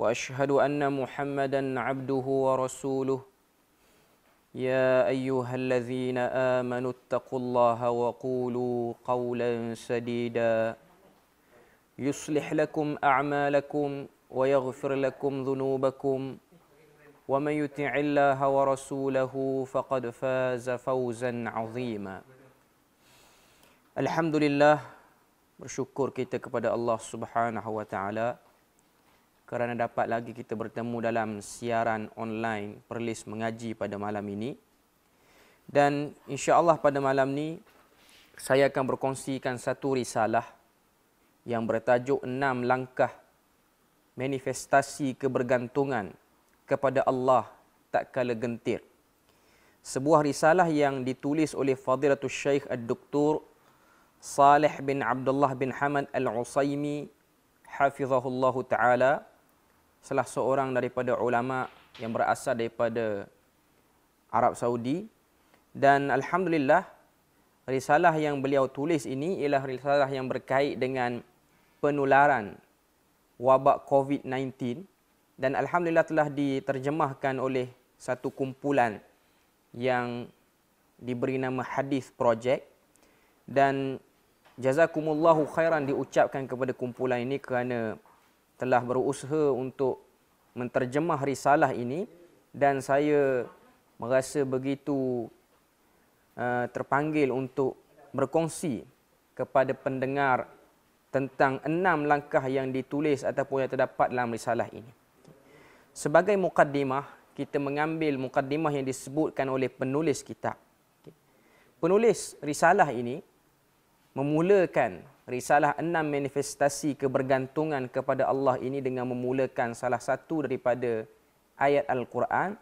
واشهد ان محمدا عبده ورسوله يا ايها الذين امنوا اتقوا الله وقولوا قولا سديدا يصلح لكم اعمالكم ويغفر لكم ذنوبكم ومن يطع الله ورسوله فقد فاز فوزا عظيما الحمد لله بشكر كتاب الله سبحانه وتعالى kerana dapat lagi kita bertemu dalam siaran online Perlis Mengaji pada malam ini. Dan insya-Allah pada malam ini saya akan berkongsikan satu risalah yang bertajuk enam langkah manifestasi kebergantungan kepada Allah tak kala gentir. Sebuah risalah yang ditulis oleh Fadilatul Syekh Ad-Doktor Salih bin Abdullah bin Hamad Al-Usaimi hafizahullahu ta'ala salah seorang daripada ulama yang berasal daripada Arab Saudi dan alhamdulillah risalah yang beliau tulis ini ialah risalah yang berkait dengan penularan wabak COVID-19 dan alhamdulillah telah diterjemahkan oleh satu kumpulan yang diberi nama Hadith Project dan jazakumullahu khairan diucapkan kepada kumpulan ini kerana telah berusaha untuk menterjemah risalah ini dan saya merasa begitu uh, terpanggil untuk berkongsi kepada pendengar tentang enam langkah yang ditulis ataupun yang terdapat dalam risalah ini. Sebagai mukaddimah, kita mengambil mukaddimah yang disebutkan oleh penulis kitab. Penulis risalah ini memulakan risalah enam manifestasi kebergantungan kepada Allah ini dengan memulakan salah satu daripada ayat Al-Quran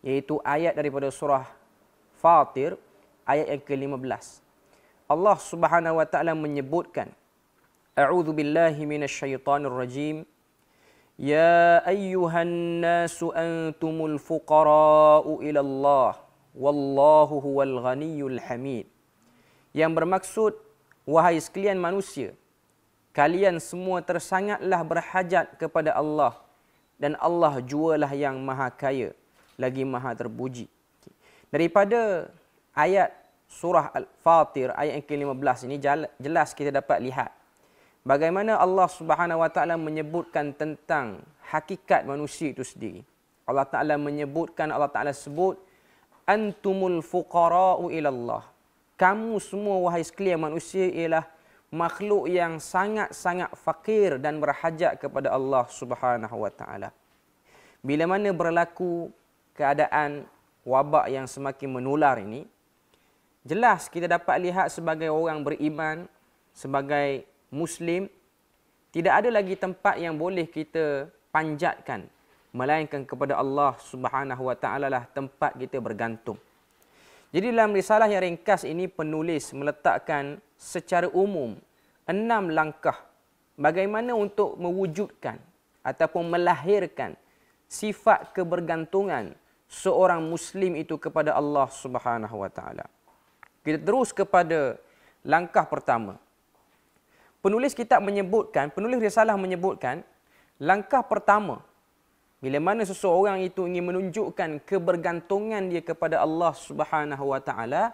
iaitu ayat daripada surah Fatir ayat yang ke-15. Allah Subhanahu wa taala menyebutkan A'udzu billahi minasyaitonir rajim. Ya ayyuhan nasu antumul fuqara'u ila Allah wallahu huwal ghaniyyul hamid. Yang bermaksud Wahai sekalian manusia, kalian semua tersangatlah berhajat kepada Allah dan Allah jualah yang maha kaya, lagi maha terpuji. Daripada ayat surah Al-Fatir ayat yang ke-15 ini jelas kita dapat lihat bagaimana Allah Subhanahu Wa Taala menyebutkan tentang hakikat manusia itu sendiri. Allah Taala menyebutkan Allah Taala sebut antumul fuqara'u ila Allah kamu semua wahai sekalian manusia ialah makhluk yang sangat-sangat fakir dan berhajat kepada Allah Subhanahu wa taala. Bila mana berlaku keadaan wabak yang semakin menular ini, jelas kita dapat lihat sebagai orang beriman, sebagai muslim, tidak ada lagi tempat yang boleh kita panjatkan melainkan kepada Allah Subhanahu wa taala lah tempat kita bergantung. Jadi dalam risalah yang ringkas ini penulis meletakkan secara umum enam langkah bagaimana untuk mewujudkan ataupun melahirkan sifat kebergantungan seorang muslim itu kepada Allah Subhanahu wa taala. Kita terus kepada langkah pertama. Penulis kitab menyebutkan, penulis risalah menyebutkan langkah pertama bila mana seseorang itu ingin menunjukkan kebergantungan dia kepada Allah Subhanahu wa taala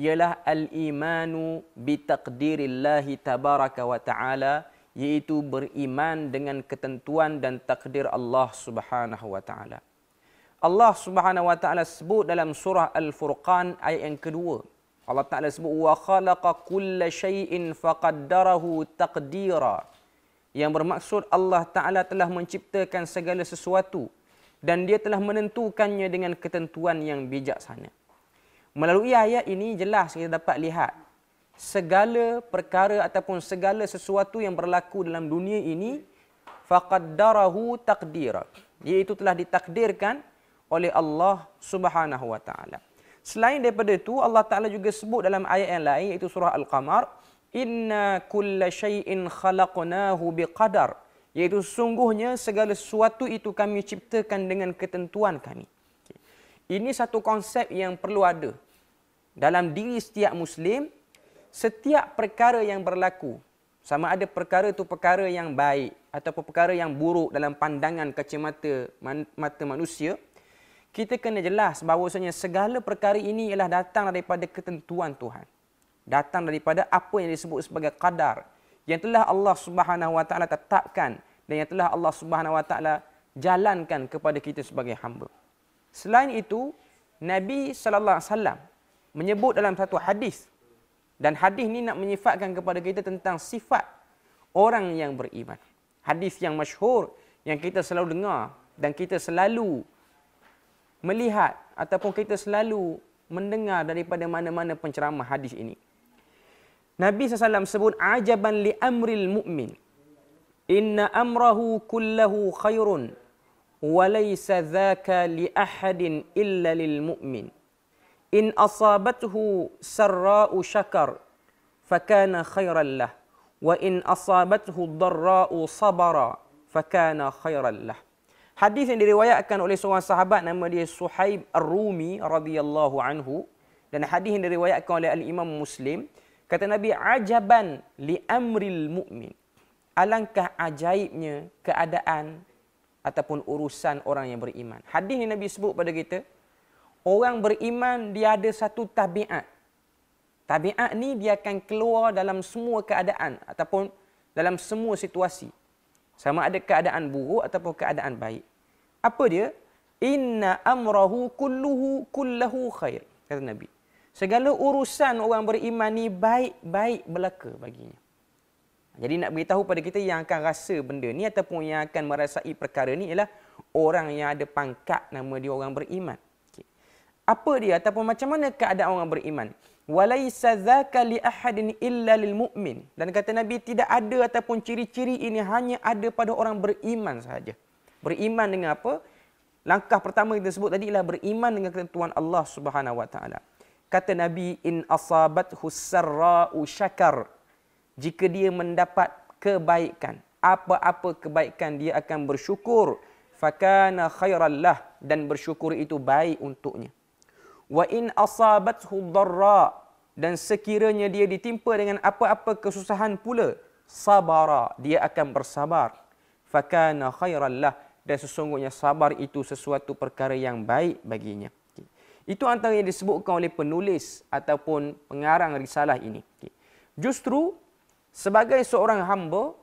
ialah al-imanu bi taqdirillah tabaraka wa taala iaitu beriman dengan ketentuan dan takdir Allah Subhanahu wa taala. Allah Subhanahu wa taala sebut dalam surah Al-Furqan ayat yang kedua. Allah Taala sebut wa khalaqa kulla shay'in faqaddarahu taqdiran yang bermaksud Allah Ta'ala telah menciptakan segala sesuatu dan dia telah menentukannya dengan ketentuan yang bijaksana. Melalui ayat ini jelas kita dapat lihat segala perkara ataupun segala sesuatu yang berlaku dalam dunia ini faqaddarahu taqdira iaitu telah ditakdirkan oleh Allah Subhanahu wa taala. Selain daripada itu Allah Taala juga sebut dalam ayat yang lain iaitu surah Al-Qamar inna kulla syai'in khalaqnahu biqadar iaitu sungguhnya segala sesuatu itu kami ciptakan dengan ketentuan kami ini satu konsep yang perlu ada dalam diri setiap muslim setiap perkara yang berlaku sama ada perkara itu perkara yang baik atau perkara yang buruk dalam pandangan kacamata mata manusia kita kena jelas bahawasanya segala perkara ini ialah datang daripada ketentuan Tuhan datang daripada apa yang disebut sebagai qadar yang telah Allah Subhanahu wa taala tetapkan dan yang telah Allah Subhanahu wa taala jalankan kepada kita sebagai hamba. Selain itu, Nabi sallallahu alaihi wasallam menyebut dalam satu hadis dan hadis ini nak menyifatkan kepada kita tentang sifat orang yang beriman. Hadis yang masyhur yang kita selalu dengar dan kita selalu melihat ataupun kita selalu mendengar daripada mana-mana penceramah hadis ini. Nabi SAW sebut ajaban li amril mu'min. Inna amrahu kullahu khairun. Walaysa dhaka li ahadin illa lil mu'min. In asabathu sarra'u syakar. Fakana khairan lah. Wa in asabathu darra'u sabara. Fakana khairan lah. Hadis yang diriwayatkan oleh seorang sahabat nama dia Suhaib Ar-Rumi radhiyallahu anhu dan hadis yang diriwayatkan oleh al-Imam Muslim Kata Nabi, ajaban li amril mu'min. Alangkah ajaibnya keadaan ataupun urusan orang yang beriman. Hadis ni Nabi sebut pada kita, orang beriman dia ada satu tabiat. Tabiat ni dia akan keluar dalam semua keadaan ataupun dalam semua situasi. Sama ada keadaan buruk ataupun keadaan baik. Apa dia? Inna amrahu kulluhu kullahu khair. Kata Nabi. Segala urusan orang beriman ni baik-baik belaka baginya. Jadi nak beritahu pada kita yang akan rasa benda ni ataupun yang akan merasai perkara ni ialah orang yang ada pangkat nama dia orang beriman. Okay. Apa dia ataupun macam mana keadaan orang beriman? Walaysa dhaka li ahadin illa lil mu'min. Dan kata Nabi tidak ada ataupun ciri-ciri ini hanya ada pada orang beriman sahaja. Beriman dengan apa? Langkah pertama yang disebut tadi ialah beriman dengan ketentuan Allah Subhanahu Wa Taala. Kata Nabi in asabat husarra usyakar. Jika dia mendapat kebaikan, apa-apa kebaikan dia akan bersyukur. Fakana khairallah dan bersyukur itu baik untuknya. Wa in asabat hudarra dan sekiranya dia ditimpa dengan apa-apa kesusahan pula, sabara dia akan bersabar. Fakana khairallah dan sesungguhnya sabar itu sesuatu perkara yang baik baginya. Itu antara yang disebutkan oleh penulis ataupun pengarang risalah ini. Justru sebagai seorang hamba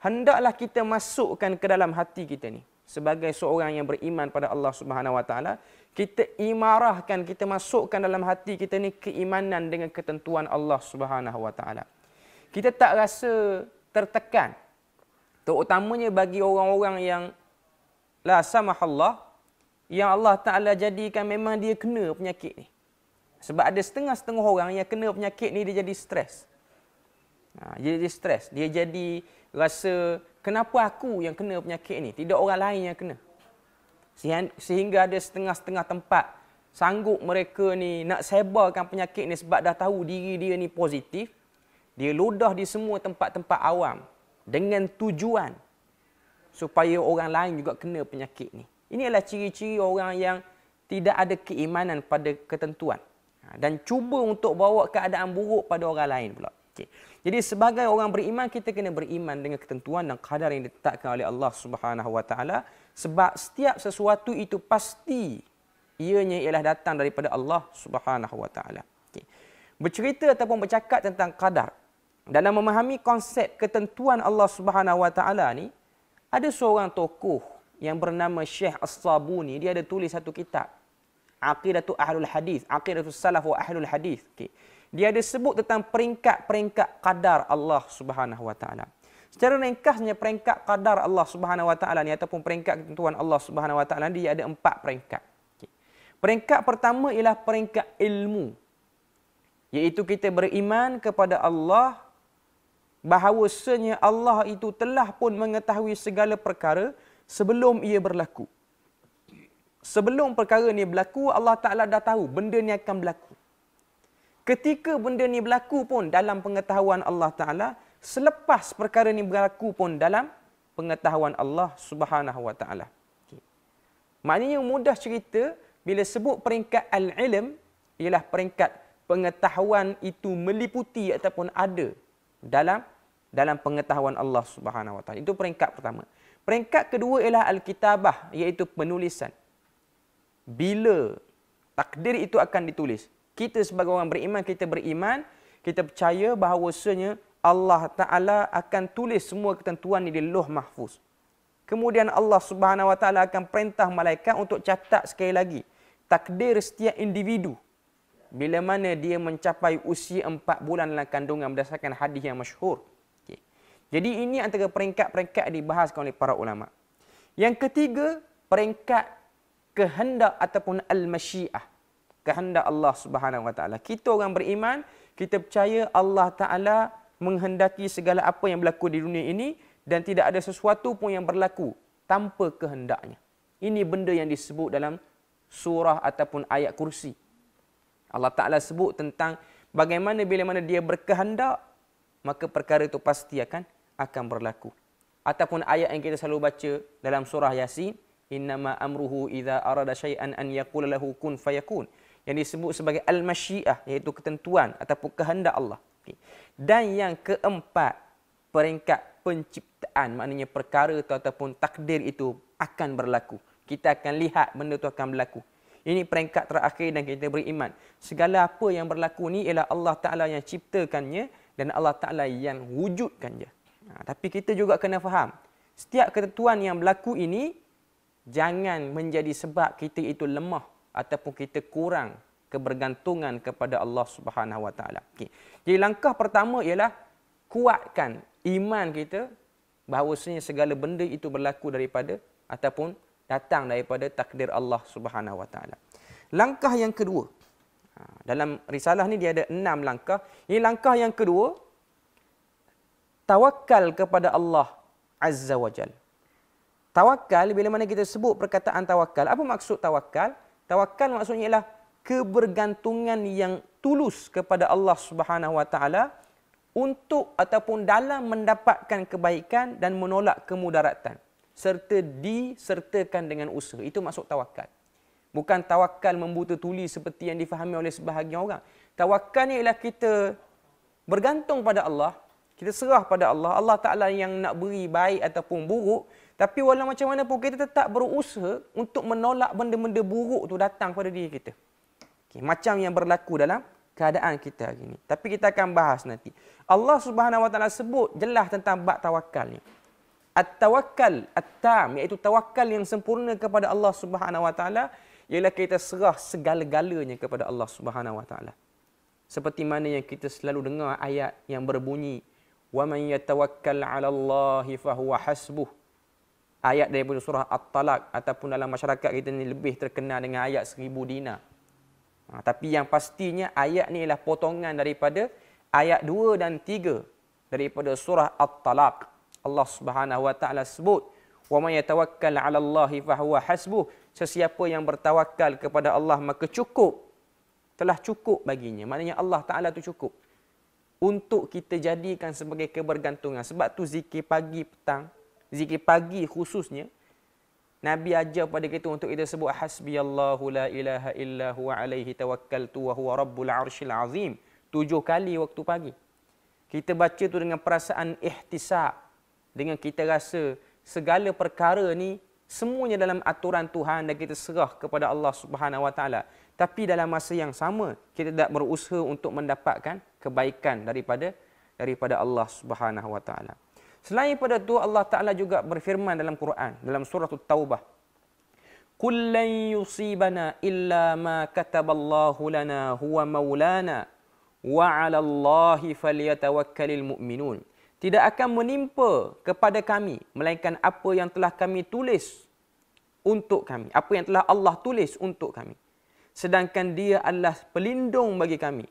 hendaklah kita masukkan ke dalam hati kita ni sebagai seorang yang beriman pada Allah Subhanahu Wa kita imarahkan kita masukkan dalam hati kita ni keimanan dengan ketentuan Allah Subhanahu Wa Kita tak rasa tertekan terutamanya bagi orang-orang yang la samahallah yang Allah Ta'ala jadikan memang dia kena penyakit ni. Sebab ada setengah-setengah orang yang kena penyakit ni dia jadi stres. Ha, dia jadi stres. Dia jadi rasa kenapa aku yang kena penyakit ni. Tidak orang lain yang kena. Sehingga ada setengah-setengah tempat sanggup mereka ni nak sebarkan penyakit ni sebab dah tahu diri dia ni positif. Dia ludah di semua tempat-tempat awam dengan tujuan supaya orang lain juga kena penyakit ni. Ini adalah ciri-ciri orang yang tidak ada keimanan pada ketentuan. Ha, dan cuba untuk bawa keadaan buruk pada orang lain pula. Okay. Jadi sebagai orang beriman, kita kena beriman dengan ketentuan dan kadar yang ditetapkan oleh Allah Subhanahu SWT. Sebab setiap sesuatu itu pasti ianya ialah datang daripada Allah Subhanahu SWT. Okay. Bercerita ataupun bercakap tentang kadar. Dalam memahami konsep ketentuan Allah Subhanahu SWT ni, ada seorang tokoh yang bernama Syekh As-Sabuni dia ada tulis satu kitab Aqidatu Ahlul Hadis Aqidatu Salaf wa Ahlul Hadis okey dia ada sebut tentang peringkat-peringkat kadar Allah Subhanahu wa taala secara ringkasnya peringkat kadar Allah Subhanahu wa taala ni ataupun peringkat ketentuan Allah Subhanahu wa taala dia ada empat peringkat okay. peringkat pertama ialah peringkat ilmu iaitu kita beriman kepada Allah bahawasanya Allah itu telah pun mengetahui segala perkara sebelum ia berlaku. Sebelum perkara ni berlaku, Allah Ta'ala dah tahu benda ni akan berlaku. Ketika benda ni berlaku pun dalam pengetahuan Allah Ta'ala, selepas perkara ni berlaku pun dalam pengetahuan Allah Subhanahu Wa Ta'ala. Maknanya mudah cerita, bila sebut peringkat al-ilm, ialah peringkat pengetahuan itu meliputi ataupun ada dalam dalam pengetahuan Allah Subhanahu Wa Ta'ala. Itu peringkat pertama. Peringkat kedua ialah Al-Kitabah iaitu penulisan. Bila takdir itu akan ditulis. Kita sebagai orang beriman, kita beriman, kita percaya bahawasanya Allah Ta'ala akan tulis semua ketentuan ini di loh mahfuz. Kemudian Allah Subhanahu Wa Ta'ala akan perintah malaikat untuk catat sekali lagi. Takdir setiap individu. Bila mana dia mencapai usia empat bulan dalam kandungan berdasarkan hadis yang masyhur. Jadi ini antara peringkat-peringkat dibahaskan oleh para ulama. Yang ketiga, peringkat kehendak ataupun al-masyiah. Kehendak Allah Subhanahu Wa Taala. Kita orang beriman, kita percaya Allah Taala menghendaki segala apa yang berlaku di dunia ini dan tidak ada sesuatu pun yang berlaku tanpa kehendaknya. Ini benda yang disebut dalam surah ataupun ayat kursi. Allah Ta'ala sebut tentang bagaimana bila mana dia berkehendak, maka perkara itu pasti akan akan berlaku. Ataupun ayat yang kita selalu baca dalam surah Yasin, Inna ma amruhu idza arada syai'an an yaqula lahu kun fayakun. Yang disebut sebagai al-masyiah iaitu ketentuan ataupun kehendak Allah. Dan yang keempat, peringkat penciptaan maknanya perkara itu ataupun takdir itu akan berlaku. Kita akan lihat benda itu akan berlaku. Ini peringkat terakhir dan kita beriman. Segala apa yang berlaku ni ialah Allah Ta'ala yang ciptakannya dan Allah Ta'ala yang wujudkannya. Ha, tapi kita juga kena faham, setiap ketentuan yang berlaku ini, jangan menjadi sebab kita itu lemah ataupun kita kurang kebergantungan kepada Allah Subhanahu Wa Okay. Jadi langkah pertama ialah kuatkan iman kita bahawasanya segala benda itu berlaku daripada ataupun datang daripada takdir Allah Subhanahu Wa Langkah yang kedua ha, dalam risalah ni dia ada enam langkah. Ini langkah yang kedua tawakal kepada Allah Azza wa Jal. Tawakal, bila mana kita sebut perkataan tawakal, apa maksud tawakal? Tawakal maksudnya ialah kebergantungan yang tulus kepada Allah Subhanahu Wa Taala untuk ataupun dalam mendapatkan kebaikan dan menolak kemudaratan serta disertakan dengan usaha. Itu maksud tawakal. Bukan tawakal membuta tuli seperti yang difahami oleh sebahagian orang. Tawakal ialah kita bergantung pada Allah kita serah pada Allah. Allah Ta'ala yang nak beri baik ataupun buruk. Tapi walaupun macam mana pun kita tetap berusaha untuk menolak benda-benda buruk tu datang pada diri kita. Okay. Macam yang berlaku dalam keadaan kita hari ini. Tapi kita akan bahas nanti. Allah Subhanahu Wa Ta'ala sebut jelas tentang bab tawakal ni. At-tawakal at-tam iaitu tawakal yang sempurna kepada Allah Subhanahu Wa Ta'ala ialah kita serah segala-galanya kepada Allah Subhanahu Wa Ta'ala. Seperti mana yang kita selalu dengar ayat yang berbunyi وَمَنْ يَتَوَكَّلْ عَلَى اللَّهِ فَهُوَ حَسْبُهُ Ayat daripada surah At-Talaq ataupun dalam masyarakat kita ni lebih terkenal dengan ayat seribu dina. Ha, tapi yang pastinya ayat ni ialah potongan daripada ayat dua dan tiga daripada surah At-Talaq. Allah Subhanahu Wa Taala sebut, وَمَنْ يَتَوَكَّلْ عَلَى اللَّهِ فَهُوَ حَسْبُهُ Sesiapa yang bertawakal kepada Allah maka cukup. Telah cukup baginya. Maknanya Allah Ta'ala tu cukup untuk kita jadikan sebagai kebergantungan. Sebab tu zikir pagi petang, zikir pagi khususnya, Nabi ajar pada kita untuk kita sebut hasbiyallahu la ilaha illa huwa alaihi tawakkaltu wa huwa rabbul arshil azim. Tujuh kali waktu pagi. Kita baca tu dengan perasaan ihtisab. Dengan kita rasa segala perkara ni semuanya dalam aturan Tuhan dan kita serah kepada Allah Subhanahu Wa Taala tapi dalam masa yang sama kita tidak berusaha untuk mendapatkan kebaikan daripada daripada Allah Subhanahu wa taala. Selain pada itu Allah Taala juga berfirman dalam Quran dalam surah At-Taubah. Qul lan yusibana illa ma kataballahu lana huwa maulana wa 'ala Allahi falyatawakkalul mu'minun. Tidak akan menimpa kepada kami melainkan apa yang telah kami tulis untuk kami. Apa yang telah Allah tulis untuk kami sedangkan dia adalah pelindung bagi kami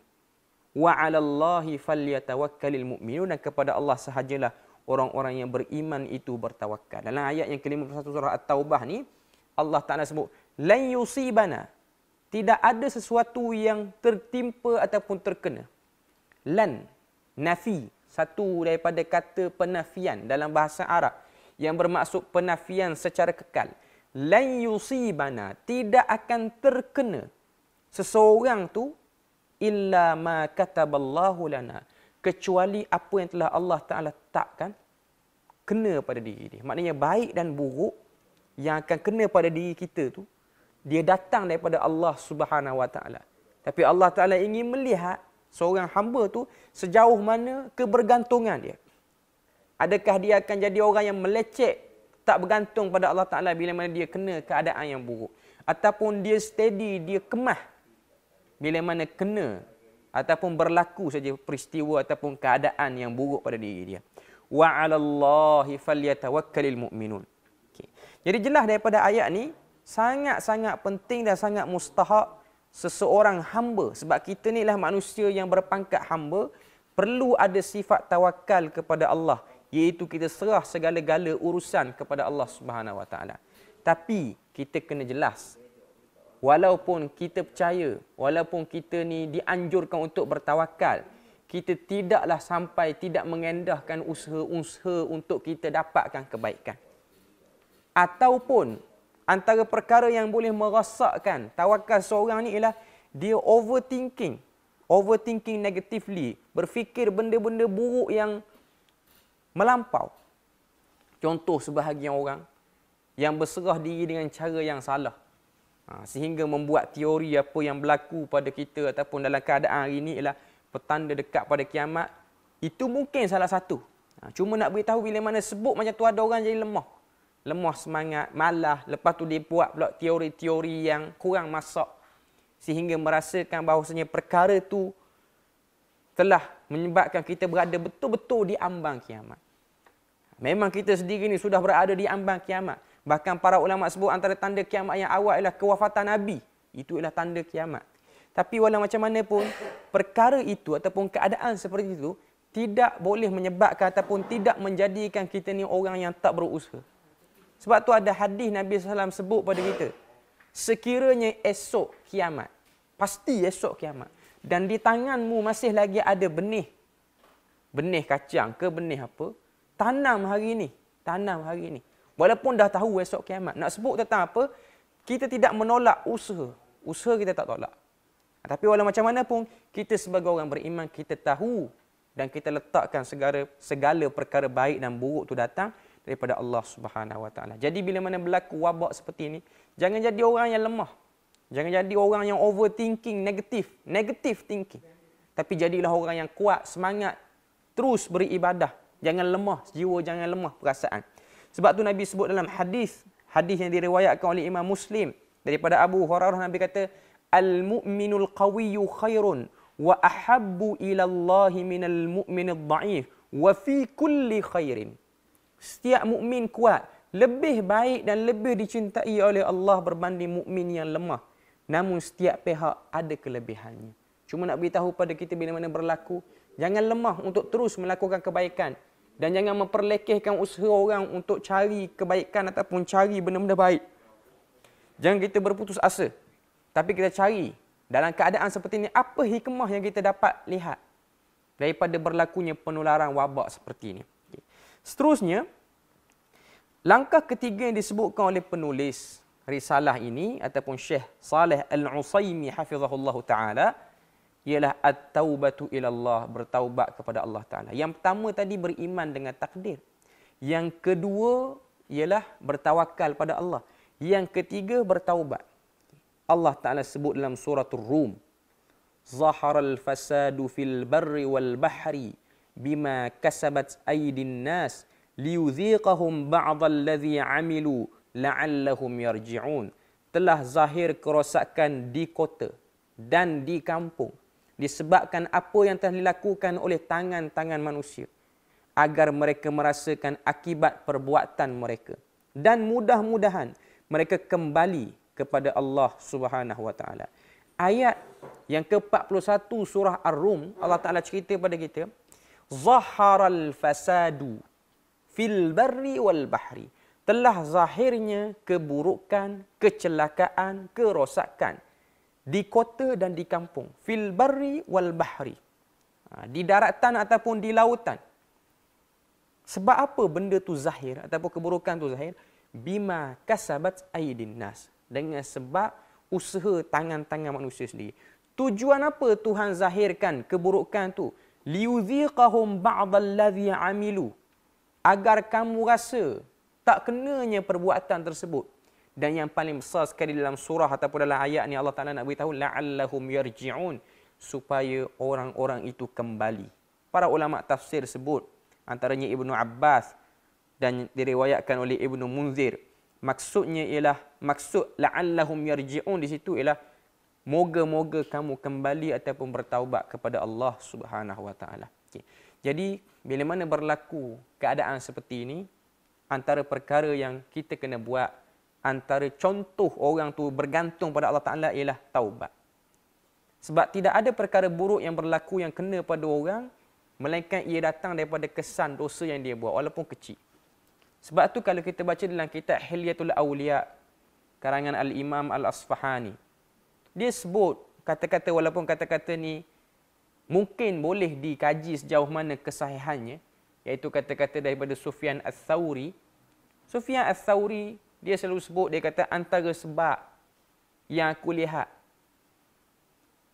wa 'alallahi falyatawakkalul mu'minun dan kepada Allah sahajalah orang-orang yang beriman itu bertawakal dalam ayat yang ke-51 surah at-taubah ni Allah Taala sebut lan yusibana tidak ada sesuatu yang tertimpa ataupun terkena lan nafi satu daripada kata penafian dalam bahasa Arab yang bermaksud penafian secara kekal lan yusibana tidak akan terkena seseorang tu illa ma kataballahu lana kecuali apa yang telah Allah Taala takkan kena pada diri dia. Maknanya baik dan buruk yang akan kena pada diri kita tu dia datang daripada Allah Subhanahu Wa Taala. Tapi Allah Taala ingin melihat seorang hamba tu sejauh mana kebergantungan dia. Adakah dia akan jadi orang yang melecek tak bergantung pada Allah Taala bila mana dia kena keadaan yang buruk ataupun dia steady, dia kemah bila mana kena ataupun berlaku saja peristiwa ataupun keadaan yang buruk pada diri dia. Wa 'ala Allahi falyatawakkalul mu'minun. Okay. Jadi jelas daripada ayat ni sangat-sangat penting dan sangat mustahak seseorang hamba sebab kita ni lah manusia yang berpangkat hamba perlu ada sifat tawakal kepada Allah iaitu kita serah segala-gala urusan kepada Allah Subhanahu Wa Taala. Tapi kita kena jelas walaupun kita percaya, walaupun kita ni dianjurkan untuk bertawakal, kita tidaklah sampai tidak mengendahkan usaha-usaha untuk kita dapatkan kebaikan. Ataupun antara perkara yang boleh merosakkan tawakal seorang ni ialah dia overthinking. Overthinking negatively. Berfikir benda-benda buruk yang melampau. Contoh sebahagian orang yang berserah diri dengan cara yang salah. Ha, sehingga membuat teori apa yang berlaku pada kita ataupun dalam keadaan hari ini ialah petanda dekat pada kiamat itu mungkin salah satu ha, cuma nak beritahu bila mana sebut macam tu ada orang jadi lemah lemah semangat malah lepas tu dia buat pula teori-teori yang kurang masak sehingga merasakan bahawasanya perkara tu telah menyebabkan kita berada betul-betul di ambang kiamat memang kita sendiri ni sudah berada di ambang kiamat Bahkan para ulama sebut antara tanda kiamat yang awal ialah kewafatan Nabi. Itu ialah tanda kiamat. Tapi walau macam mana pun, perkara itu ataupun keadaan seperti itu tidak boleh menyebabkan ataupun tidak menjadikan kita ni orang yang tak berusaha. Sebab tu ada hadis Nabi SAW sebut pada kita. Sekiranya esok kiamat, pasti esok kiamat. Dan di tanganmu masih lagi ada benih. Benih kacang ke benih apa. Tanam hari ini. Tanam hari ini. Walaupun dah tahu esok kiamat. Nak sebut tentang apa? Kita tidak menolak usaha. Usaha kita tak tolak. Tapi walau macam mana pun, kita sebagai orang beriman, kita tahu dan kita letakkan segala, segala perkara baik dan buruk itu datang daripada Allah Subhanahu Wa Taala. Jadi bila mana berlaku wabak seperti ini, jangan jadi orang yang lemah. Jangan jadi orang yang overthinking, negatif, negatif thinking. Tapi jadilah orang yang kuat, semangat, terus beribadah. Jangan lemah, jiwa jangan lemah perasaan. Sebab tu Nabi sebut dalam hadis hadis yang diriwayatkan oleh Imam Muslim daripada Abu Hurairah Nabi kata al-mu'minul qawiyyu khairun wa ahabbu ila Allah minal mu'minid dha'if wa fi kulli khairin. Setiap mukmin kuat lebih baik dan lebih dicintai oleh Allah berbanding mukmin yang lemah. Namun setiap pihak ada kelebihannya. Cuma nak beritahu pada kita bila mana berlaku, jangan lemah untuk terus melakukan kebaikan dan jangan memperlekehkan usaha orang untuk cari kebaikan ataupun cari benda-benda baik. Jangan kita berputus asa. Tapi kita cari dalam keadaan seperti ini apa hikmah yang kita dapat lihat daripada berlakunya penularan wabak seperti ini. Okay. Seterusnya langkah ketiga yang disebutkan oleh penulis risalah ini ataupun Syekh Saleh Al-Usaimi hafizahullahu taala ialah at-taubatu ila Allah, bertaubat kepada Allah Taala. Yang pertama tadi beriman dengan takdir. Yang kedua ialah bertawakal pada Allah. Yang ketiga bertaubat. Allah Taala sebut dalam surah Ar-Rum, "Zahara al-fasadu fil barri wal bahri bima kasabat aydin nas liyudhiqahum ba'd alladhi 'amilu la'allahum yarji'un." Telah zahir kerosakan di kota dan di kampung disebabkan apa yang telah dilakukan oleh tangan-tangan manusia agar mereka merasakan akibat perbuatan mereka dan mudah-mudahan mereka kembali kepada Allah Subhanahu wa taala. Ayat yang ke-41 surah Ar-Rum Allah Taala cerita pada kita zaharal fasadu fil barri wal bahri telah zahirnya keburukan, kecelakaan, kerosakan di kota dan di kampung fil barri wal bahri ha, di daratan ataupun di lautan sebab apa benda tu zahir ataupun keburukan tu zahir bima kasabat aydin nas dengan sebab usaha tangan-tangan manusia sendiri tujuan apa Tuhan zahirkan keburukan tu liudhiqahum ba'dallazi amilu agar kamu rasa tak kenanya perbuatan tersebut dan yang paling besar sekali dalam surah ataupun dalam ayat ni Allah Taala nak beritahu la'allahum yarji'un supaya orang-orang itu kembali. Para ulama tafsir sebut antaranya Ibnu Abbas dan diriwayatkan oleh Ibnu Munzir maksudnya ialah maksud la'allahum yarji'un di situ ialah moga-moga kamu kembali ataupun bertaubat kepada Allah Subhanahu wa taala. Okay. Jadi bila mana berlaku keadaan seperti ini antara perkara yang kita kena buat antara contoh orang tu bergantung pada Allah Taala ialah taubat. Sebab tidak ada perkara buruk yang berlaku yang kena pada orang melainkan ia datang daripada kesan dosa yang dia buat walaupun kecil. Sebab tu kalau kita baca dalam kitab Hilyatul Auliya karangan Al-Imam Al-Asfahani dia sebut kata-kata walaupun kata-kata ni mungkin boleh dikaji sejauh mana kesahihannya iaitu kata-kata daripada Sufyan Ats-Tsauri Sufyan Ats-Tsauri dia selalu sebut dia kata antara sebab yang aku lihat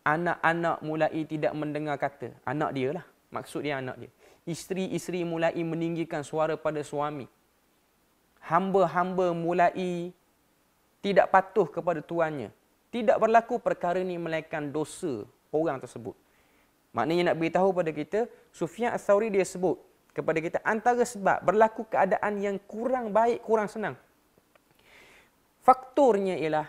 anak-anak mulai tidak mendengar kata anak dia lah maksud dia anak dia isteri-isteri mulai meninggikan suara pada suami hamba-hamba mulai tidak patuh kepada tuannya tidak berlaku perkara ini melainkan dosa orang tersebut maknanya nak beritahu pada kita Sufyan Ats-Tsauri dia sebut kepada kita antara sebab berlaku keadaan yang kurang baik kurang senang faktornya ialah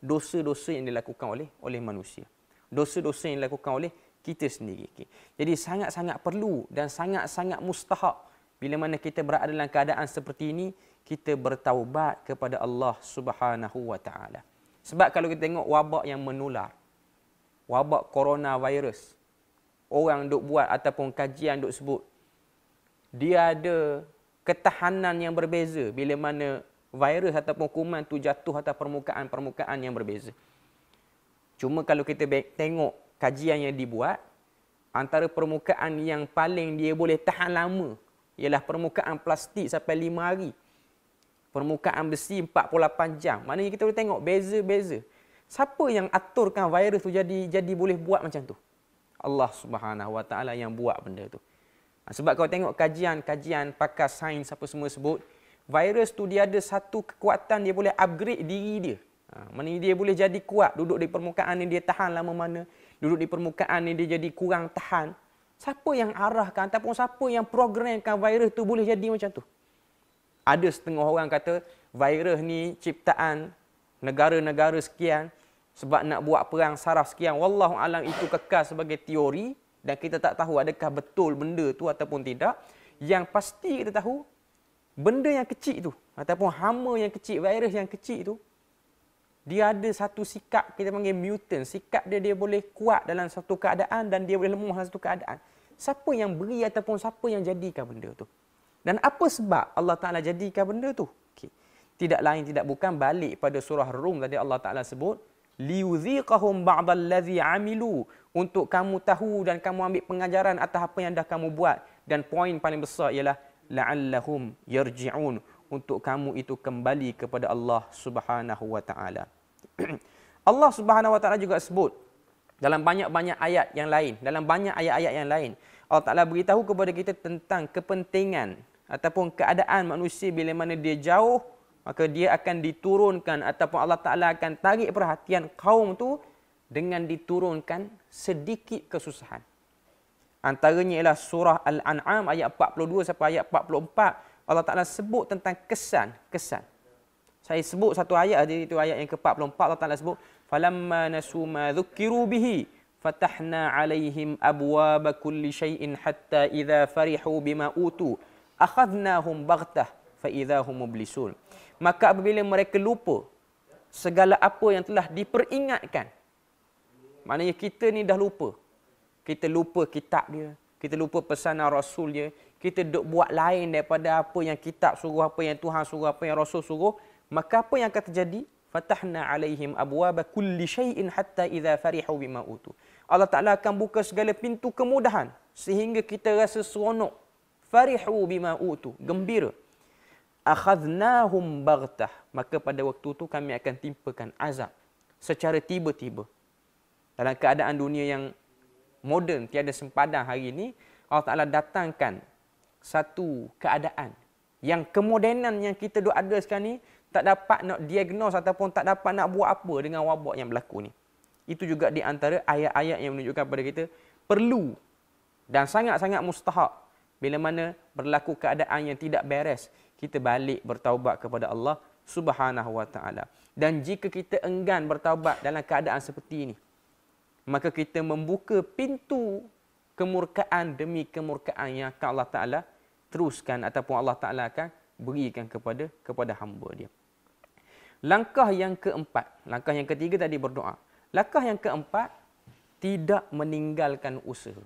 dosa-dosa yang dilakukan oleh oleh manusia. Dosa-dosa yang dilakukan oleh kita sendiri. Okay. Jadi sangat-sangat perlu dan sangat-sangat mustahak bila mana kita berada dalam keadaan seperti ini, kita bertaubat kepada Allah Subhanahu Wa Taala. Sebab kalau kita tengok wabak yang menular, wabak coronavirus, orang duk buat ataupun kajian duk sebut, dia ada ketahanan yang berbeza bila mana virus ataupun kuman tu jatuh atas permukaan-permukaan yang berbeza. Cuma kalau kita tengok kajian yang dibuat, antara permukaan yang paling dia boleh tahan lama ialah permukaan plastik sampai lima hari. Permukaan besi 48 jam. Maknanya kita boleh tengok beza-beza. Siapa yang aturkan virus tu jadi jadi boleh buat macam tu? Allah Subhanahu Wa Taala yang buat benda tu. Ha, sebab kau tengok kajian-kajian pakar sains apa semua sebut, virus tu dia ada satu kekuatan dia boleh upgrade diri dia. Ha, mana dia boleh jadi kuat duduk di permukaan ni dia tahan lama mana, duduk di permukaan ni dia jadi kurang tahan. Siapa yang arahkan ataupun siapa yang programkan virus tu boleh jadi macam tu? Ada setengah orang kata virus ni ciptaan negara-negara sekian sebab nak buat perang saraf sekian. Wallahu alam itu kekal sebagai teori dan kita tak tahu adakah betul benda tu ataupun tidak. Yang pasti kita tahu benda yang kecil tu ataupun hama yang kecil, virus yang kecil tu dia ada satu sikap kita panggil mutant. Sikap dia dia boleh kuat dalam satu keadaan dan dia boleh lemah dalam satu keadaan. Siapa yang beri ataupun siapa yang jadikan benda tu? Dan apa sebab Allah Taala jadikan benda tu? Okay. Tidak lain tidak bukan balik pada surah Rum tadi Allah Taala sebut liudziqahum ba'dallazi amilu untuk kamu tahu dan kamu ambil pengajaran atas apa yang dah kamu buat dan poin paling besar ialah la'allahum yarji'un untuk kamu itu kembali kepada Allah Subhanahu wa taala. Allah Subhanahu wa taala juga sebut dalam banyak-banyak ayat yang lain, dalam banyak ayat-ayat yang lain, Allah Taala beritahu kepada kita tentang kepentingan ataupun keadaan manusia bila mana dia jauh, maka dia akan diturunkan ataupun Allah Taala akan tarik perhatian kaum tu dengan diturunkan sedikit kesusahan. Antaranya ialah surah Al-An'am ayat 42 sampai ayat 44. Allah Ta'ala sebut tentang kesan. Kesan. Saya sebut satu ayat tadi. Itu ayat yang ke-44 Allah Ta'ala sebut. فَلَمَّا نَسُوا مَا ذُكِّرُوا بِهِ فَتَحْنَا عَلَيْهِمْ أَبْوَابَ كُلِّ شَيْءٍ حَتَّى إِذَا فَرِحُوا بِمَا أُوتُوا أَخَذْنَاهُمْ بَغْتَهُ فَإِذَا هُمْ مُبْلِسُونَ Maka apabila mereka lupa segala apa yang telah diperingatkan. Maknanya kita ni dah lupa kita lupa kitab dia, kita lupa pesanan rasul dia, kita duk buat lain daripada apa yang kitab suruh, apa yang Tuhan suruh, apa yang rasul suruh, maka apa yang akan terjadi? Fatahna alaihim abwaba kulli shay'in hatta idza farihu bima utu. Allah Taala akan buka segala pintu kemudahan sehingga kita rasa seronok. Farihu bima utu, gembira. Akhadnahum baghtah. Maka pada waktu itu kami akan timpakan azab secara tiba-tiba. Dalam keadaan dunia yang moden tiada sempadan hari ini Allah Taala datangkan satu keadaan yang kemodenan yang kita duk ada sekarang ni tak dapat nak diagnos ataupun tak dapat nak buat apa dengan wabak yang berlaku ni. Itu juga di antara ayat-ayat yang menunjukkan kepada kita perlu dan sangat-sangat mustahak bila mana berlaku keadaan yang tidak beres, kita balik bertaubat kepada Allah Subhanahu Wa Taala. Dan jika kita enggan bertaubat dalam keadaan seperti ini, maka kita membuka pintu kemurkaan demi kemurkaan yang akan Allah Ta'ala teruskan ataupun Allah Ta'ala akan berikan kepada kepada hamba dia. Langkah yang keempat, langkah yang ketiga tadi berdoa. Langkah yang keempat, tidak meninggalkan usaha.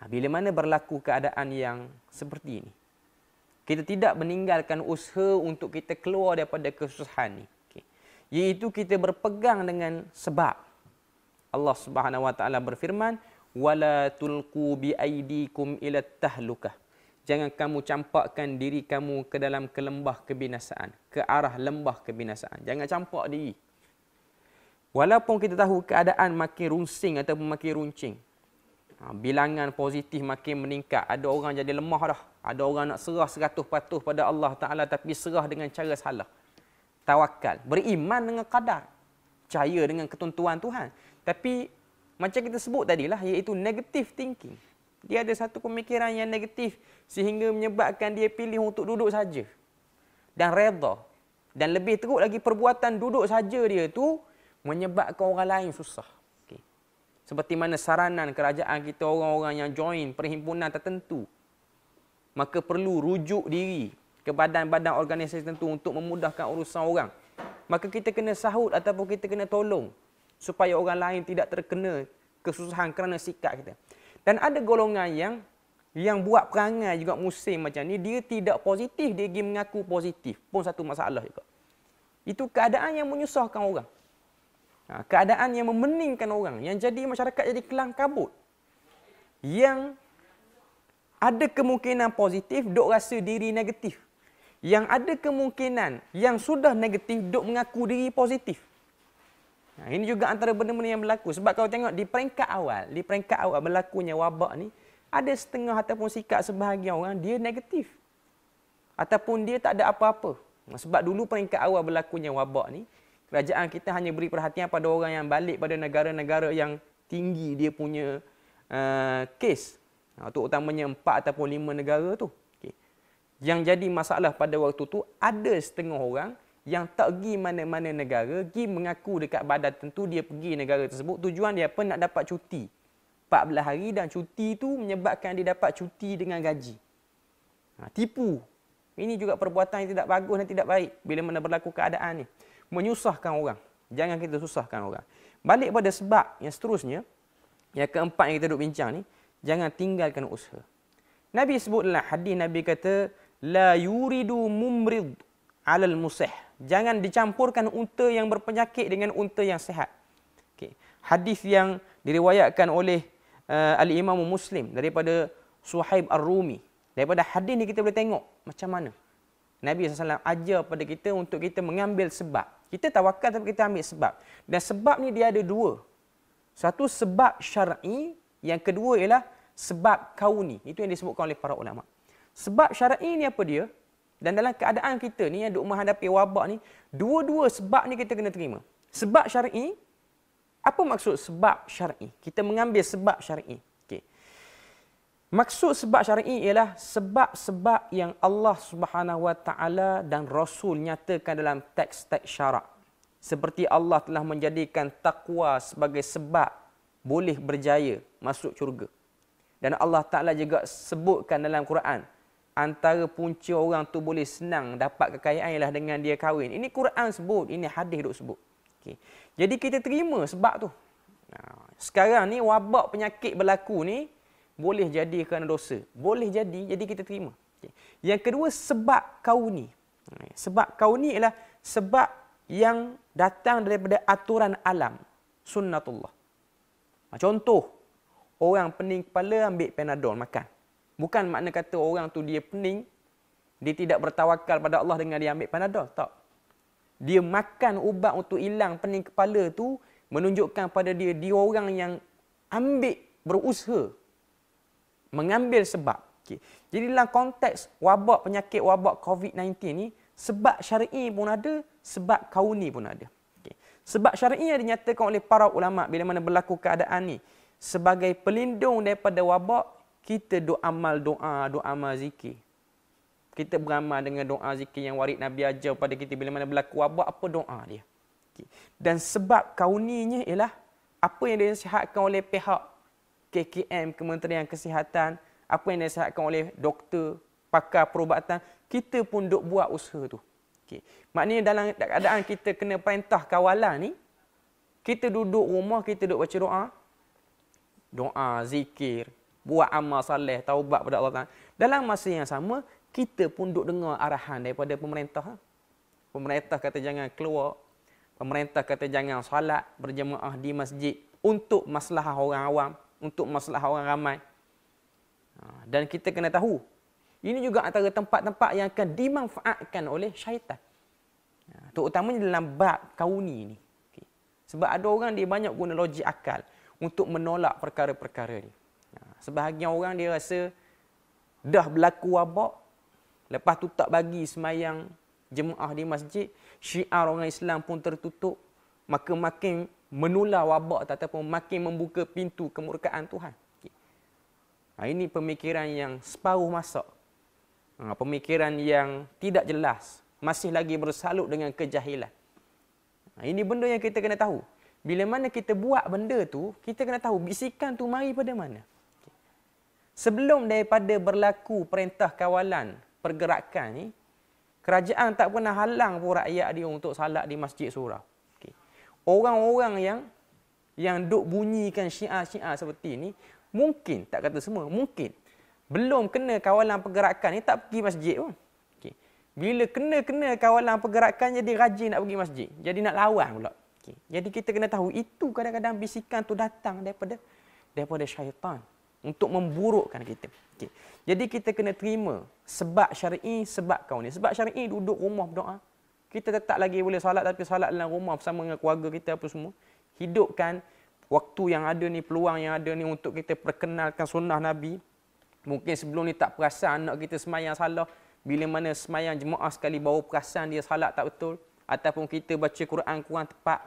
Ha, bila mana berlaku keadaan yang seperti ini? Kita tidak meninggalkan usaha untuk kita keluar daripada kesusahan ini. Okay. Iaitu kita berpegang dengan sebab. Allah Subhanahu wa taala berfirman wala tulqu bi aydikum ila tahlukah jangan kamu campakkan diri kamu ke dalam kelembah kebinasaan ke arah lembah kebinasaan jangan campak diri walaupun kita tahu keadaan makin runcing ataupun makin runcing ha, bilangan positif makin meningkat ada orang jadi lemah dah ada orang nak serah patuh pada Allah taala tapi serah dengan cara salah tawakal beriman dengan qadar percaya dengan ketentuan Tuhan tapi macam kita sebut tadi lah iaitu negative thinking. Dia ada satu pemikiran yang negatif sehingga menyebabkan dia pilih untuk duduk saja. Dan redha. Dan lebih teruk lagi perbuatan duduk saja dia tu menyebabkan orang lain susah. Seperti mana saranan kerajaan kita orang-orang yang join perhimpunan tertentu. Maka perlu rujuk diri ke badan-badan organisasi tertentu untuk memudahkan urusan orang. Maka kita kena sahut ataupun kita kena tolong supaya orang lain tidak terkena kesusahan kerana sikap kita. Dan ada golongan yang yang buat perangai juga musim macam ni, dia tidak positif, dia pergi mengaku positif pun satu masalah juga. Itu keadaan yang menyusahkan orang. Ha, keadaan yang memeningkan orang, yang jadi masyarakat jadi kelang kabut. Yang ada kemungkinan positif, dok rasa diri negatif. Yang ada kemungkinan yang sudah negatif, dok mengaku diri positif. Ha, ini juga antara benda-benda yang berlaku. Sebab kalau tengok di peringkat awal, di peringkat awal berlakunya wabak ni, ada setengah ataupun sikap sebahagian orang, dia negatif. Ataupun dia tak ada apa-apa. Ha, sebab dulu peringkat awal berlakunya wabak ni, kerajaan kita hanya beri perhatian pada orang yang balik pada negara-negara yang tinggi dia punya uh, kes. Itu uh, utamanya empat ataupun lima negara tu. Okay. Yang jadi masalah pada waktu tu, ada setengah orang, yang tak pergi mana-mana negara, pergi mengaku dekat badan tentu dia pergi negara tersebut, tujuan dia apa? Nak dapat cuti. 14 hari dan cuti itu menyebabkan dia dapat cuti dengan gaji. Ha, tipu. Ini juga perbuatan yang tidak bagus dan tidak baik bila mana berlaku keadaan ini. Menyusahkan orang. Jangan kita susahkan orang. Balik pada sebab yang seterusnya, yang keempat yang kita duduk bincang ni, jangan tinggalkan usaha. Nabi sebutlah dalam hadis Nabi kata la yuridu mumrid alal musih. Jangan dicampurkan unta yang berpenyakit dengan unta yang sehat. Okay. Hadis yang diriwayatkan oleh uh, Al-Imam Muslim daripada Suhaib Ar-Rumi. Daripada hadis ni kita boleh tengok macam mana. Nabi SAW ajar pada kita untuk kita mengambil sebab. Kita tawakal tapi kita ambil sebab. Dan sebab ni dia ada dua. Satu sebab syar'i, yang kedua ialah sebab kauni. Itu yang disebutkan oleh para ulama. Sebab syar'i ni apa dia? Dan dalam keadaan kita ni yang duk menghadapi wabak ni, dua-dua sebab ni kita kena terima. Sebab syar'i, apa maksud sebab syar'i? Kita mengambil sebab syar'i. Okay. Maksud sebab syar'i ialah sebab-sebab yang Allah Subhanahu Wa Taala dan Rasul nyatakan dalam teks-teks syarak. Seperti Allah telah menjadikan takwa sebagai sebab boleh berjaya masuk syurga. Dan Allah Taala juga sebutkan dalam Quran, antara punca orang tu boleh senang dapat kekayaan ialah dengan dia kahwin. Ini Quran sebut, ini hadis duk sebut. Okay. Jadi kita terima sebab tu. Sekarang ni wabak penyakit berlaku ni boleh jadi kerana dosa. Boleh jadi, jadi kita terima. Okay. Yang kedua, sebab kau ni. Sebab kau ni ialah sebab yang datang daripada aturan alam. Sunnatullah. Contoh, orang pening kepala ambil penadol makan. Bukan makna kata orang tu dia pening, dia tidak bertawakal pada Allah dengan dia ambil panadol. Tak. Dia makan ubat untuk hilang pening kepala tu menunjukkan pada dia dia orang yang ambil berusaha mengambil sebab. Okay. Jadi dalam konteks wabak penyakit wabak COVID-19 ni, sebab syar'i pun ada, sebab kauni pun ada. Okay. Sebab syar'i yang dinyatakan oleh para ulama bila mana berlaku keadaan ni sebagai pelindung daripada wabak kita do amal doa doa amal zikir kita beramal dengan doa zikir yang warid Nabi ajar pada kita bila mana berlaku wabak apa doa dia okay. dan sebab kauninya ialah apa yang dinasihatkan oleh pihak KKM Kementerian Kesihatan apa yang dinasihatkan oleh doktor pakar perubatan kita pun duk buat usaha tu okey maknanya dalam keadaan kita kena perintah kawalan ni kita duduk rumah kita duk baca doa doa zikir buat amal salih, taubat pada Allah Taala. Dalam masa yang sama, kita pun duduk dengar arahan daripada pemerintah. Pemerintah kata jangan keluar. Pemerintah kata jangan salat berjemaah di masjid untuk masalah orang awam, untuk masalah orang ramai. Ha, dan kita kena tahu, ini juga antara tempat-tempat yang akan dimanfaatkan oleh syaitan. Ha, terutamanya dalam bab kauni ini. Sebab ada orang dia banyak guna logik akal untuk menolak perkara-perkara ini. Sebahagian orang dia rasa dah berlaku wabak, lepas tu tak bagi semayang jemaah di masjid, syiar orang Islam pun tertutup, maka makin menular wabak ataupun makin membuka pintu kemurkaan Tuhan. Ha, ini pemikiran yang separuh masak. Ha, pemikiran yang tidak jelas. Masih lagi bersalut dengan kejahilan. Ha, ini benda yang kita kena tahu. Bila mana kita buat benda tu, kita kena tahu bisikan tu mari pada mana sebelum daripada berlaku perintah kawalan pergerakan ni kerajaan tak pernah halang pun rakyat dia untuk salat di masjid surau okay. orang-orang yang yang duk bunyikan syiar-syiar seperti ni mungkin tak kata semua mungkin belum kena kawalan pergerakan ni tak pergi masjid pun okay. bila kena-kena kawalan pergerakan jadi rajin nak pergi masjid jadi nak lawan pula okay. jadi kita kena tahu itu kadang-kadang bisikan tu datang daripada daripada syaitan untuk memburukkan kita. Okay. Jadi kita kena terima sebab syar'i, sebab kau ni. Sebab syar'i duduk rumah berdoa. Kita tetap lagi boleh salat tapi salat dalam rumah bersama dengan keluarga kita apa semua. Hidupkan waktu yang ada ni, peluang yang ada ni untuk kita perkenalkan sunnah Nabi. Mungkin sebelum ni tak perasan anak kita semayang salah. Bila mana semayang jemaah sekali baru perasan dia salat tak betul. Ataupun kita baca Quran kurang tepat.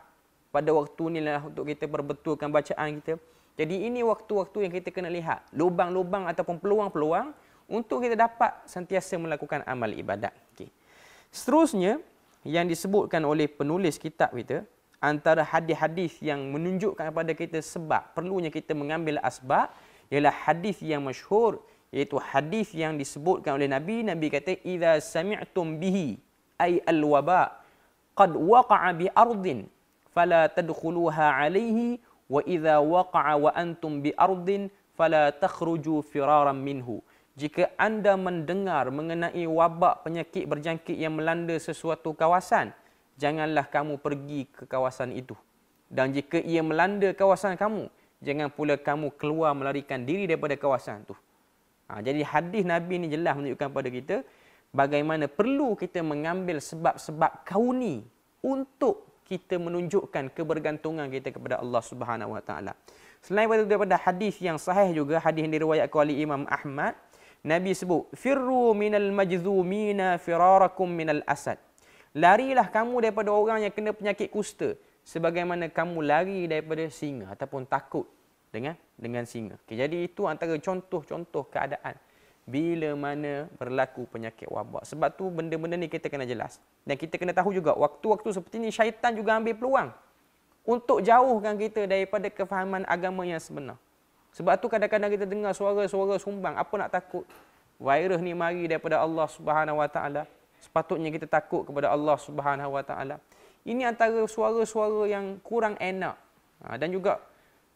Pada waktu ni lah untuk kita perbetulkan bacaan kita. Jadi ini waktu-waktu yang kita kena lihat lubang-lubang ataupun peluang-peluang untuk kita dapat sentiasa melakukan amal ibadat. Okay. Seterusnya yang disebutkan oleh penulis kitab kita antara hadis-hadis yang menunjukkan kepada kita sebab perlunya kita mengambil asbab ialah hadis yang masyhur iaitu hadis yang disebutkan oleh Nabi Nabi kata idza sami'tum bihi ay al-waba qad waqa'a bi ardin fala tadkhuluha alayhi وَإِذَا وَقَعَ وَأَنْتُمْ بِأَرْضٍ فَلَا تَخْرُجُوا فِرَارًا مِنْهُ Jika anda mendengar mengenai wabak penyakit berjangkit yang melanda sesuatu kawasan, janganlah kamu pergi ke kawasan itu. Dan jika ia melanda kawasan kamu, jangan pula kamu keluar melarikan diri daripada kawasan itu. Ha, jadi hadis Nabi ini jelas menunjukkan kepada kita bagaimana perlu kita mengambil sebab-sebab kauni untuk kita menunjukkan kebergantungan kita kepada Allah Subhanahu Wa Taala. Selain daripada hadis yang sahih juga hadis yang diriwayatkan oleh Imam Ahmad, Nabi sebut, "Firru minal majzumina firarakum minal asad." Larilah kamu daripada orang yang kena penyakit kusta sebagaimana kamu lari daripada singa ataupun takut dengan dengan singa. Okay, jadi itu antara contoh-contoh keadaan bila mana berlaku penyakit wabak. Sebab tu benda-benda ni kita kena jelas. Dan kita kena tahu juga waktu-waktu seperti ni syaitan juga ambil peluang untuk jauhkan kita daripada kefahaman agama yang sebenar. Sebab tu kadang-kadang kita dengar suara-suara sumbang, apa nak takut? Virus ni mari daripada Allah Subhanahu Wa Taala. Sepatutnya kita takut kepada Allah Subhanahu Wa Taala. Ini antara suara-suara yang kurang enak. Ha, dan juga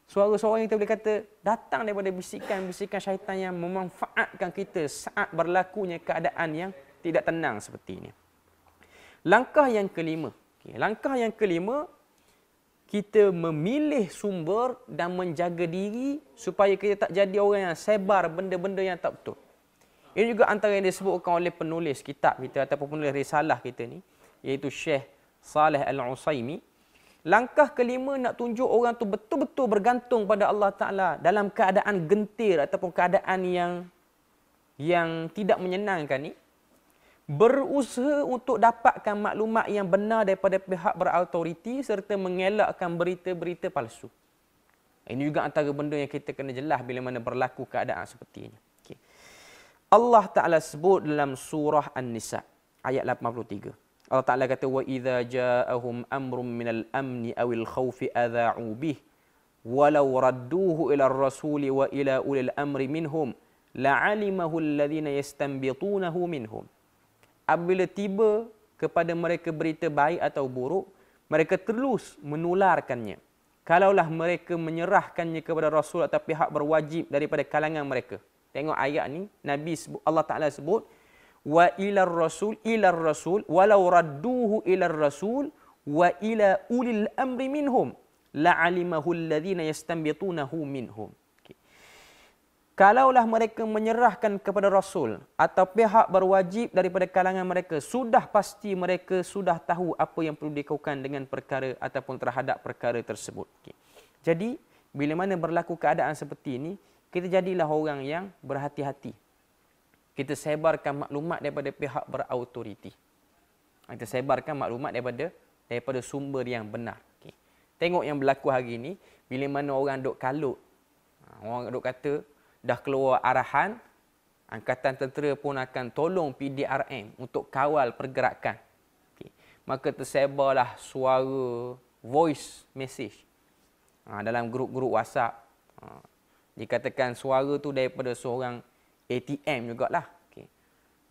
suara seorang yang kita boleh kata datang daripada bisikan-bisikan syaitan yang memanfaatkan kita saat berlakunya keadaan yang tidak tenang seperti ini. Langkah yang kelima. Okay. Langkah yang kelima, kita memilih sumber dan menjaga diri supaya kita tak jadi orang yang sebar benda-benda yang tak betul. Ini juga antara yang disebutkan oleh penulis kitab kita ataupun penulis risalah kita ni, iaitu Syekh Saleh Al-Usaimi. Langkah kelima nak tunjuk orang tu betul-betul bergantung pada Allah Ta'ala dalam keadaan gentir ataupun keadaan yang yang tidak menyenangkan ni. Berusaha untuk dapatkan maklumat yang benar daripada pihak berautoriti serta mengelakkan berita-berita palsu. Ini juga antara benda yang kita kena jelas bila mana berlaku keadaan seperti ini. Okay. Allah Ta'ala sebut dalam surah An-Nisa ayat 83. Allah Ta'ala kata wa idza ja'ahum amrun min al-amn aw al-khawf adha'u bih walau radduhu ila ar-rasul wa ila ulil al-amri minhum la'alimahu alladhina yastanbitunahu minhum apabila tiba kepada mereka berita baik atau buruk mereka terus menularkannya kalaulah mereka menyerahkannya kepada rasul atau pihak berwajib daripada kalangan mereka tengok ayat ni nabi sebut, Allah Ta'ala sebut wa ila rasul ila rasul walau radduhu ila rasul wa ila ulil amri minhum la la'alimahu alladhina yastambitunahu minhum Kalaulah mereka menyerahkan kepada Rasul atau pihak berwajib daripada kalangan mereka, sudah pasti mereka sudah tahu apa yang perlu dilakukan dengan perkara ataupun terhadap perkara tersebut. Okay. Jadi, bila mana berlaku keadaan seperti ini, kita jadilah orang yang berhati-hati kita sebarkan maklumat daripada pihak berautoriti. Ha, kita sebarkan maklumat daripada daripada sumber yang benar. Okay. Tengok yang berlaku hari ini, bila mana orang duk kalut. Ha, orang duk kata, dah keluar arahan, angkatan tentera pun akan tolong PDRM untuk kawal pergerakan. Okay. Maka tersebarlah suara, voice message ha, dalam grup-grup WhatsApp. Ha, dikatakan suara tu daripada seorang ATM jugalah. Okay.